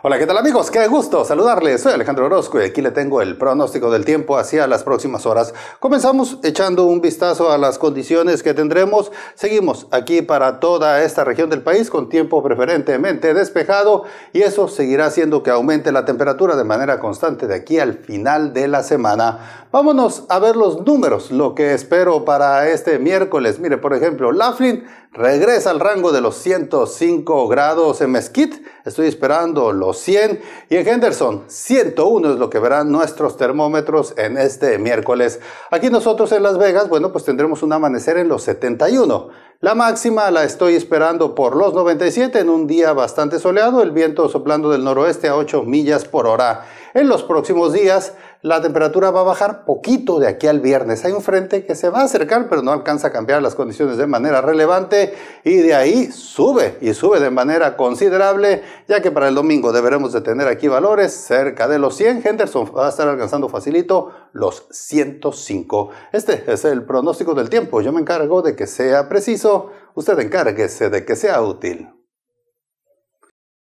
Hola, ¿qué tal amigos? Qué gusto saludarles. Soy Alejandro Orozco y aquí le tengo el pronóstico del tiempo hacia las próximas horas. Comenzamos echando un vistazo a las condiciones que tendremos. Seguimos aquí para toda esta región del país con tiempo preferentemente despejado y eso seguirá haciendo que aumente la temperatura de manera constante de aquí al final de la semana. Vámonos a ver los números, lo que espero para este miércoles. Mire, por ejemplo, Laughlin regresa al rango de los 105 grados en Mesquite, estoy esperando los 100 y en Henderson 101 es lo que verán nuestros termómetros en este miércoles. Aquí nosotros en Las Vegas, bueno, pues tendremos un amanecer en los 71. La máxima la estoy esperando por los 97 en un día bastante soleado, el viento soplando del noroeste a 8 millas por hora. En los próximos días la temperatura va a bajar poquito de aquí al viernes. Hay un frente que se va a acercar, pero no alcanza a cambiar las condiciones de manera relevante y de ahí sube y sube de manera considerable, ya que para el domingo deberemos de tener aquí valores cerca de los 100. Henderson va a estar alcanzando facilito los 105. Este es el pronóstico del tiempo. Yo me encargo de que sea preciso, usted encárguese de que sea útil.